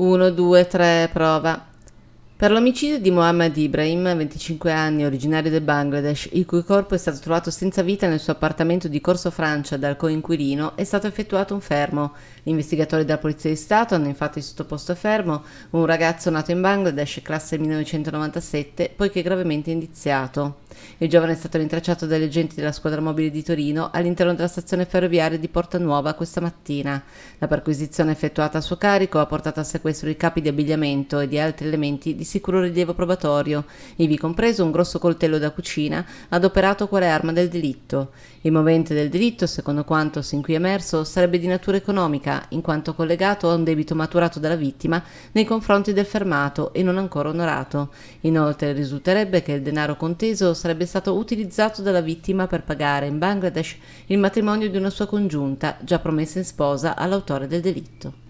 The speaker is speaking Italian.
1, 2, 3, prova. Per l'omicidio di Mohammed Ibrahim, 25 anni, originario del Bangladesh, il cui corpo è stato trovato senza vita nel suo appartamento di Corso Francia dal coinquilino, è stato effettuato un fermo. Gli investigatori della Polizia di Stato hanno infatti sottoposto a fermo un ragazzo nato in Bangladesh, classe 1997, poiché gravemente indiziato. Il giovane è stato rintracciato dagli agenti della squadra mobile di Torino all'interno della stazione ferroviaria di Porta Nuova questa mattina. La perquisizione effettuata a suo carico ha portato al sequestro di capi di abbigliamento e di altri elementi di sicuro rilievo probatorio, ivi compreso un grosso coltello da cucina adoperato quale arma del delitto. Il movente del delitto, secondo quanto sin qui emerso, sarebbe di natura economica, in quanto collegato a un debito maturato dalla vittima nei confronti del fermato e non ancora onorato. Inoltre risulterebbe che il denaro conteso sarebbe stato utilizzato dalla vittima per pagare in Bangladesh il matrimonio di una sua congiunta, già promessa in sposa all'autore del delitto.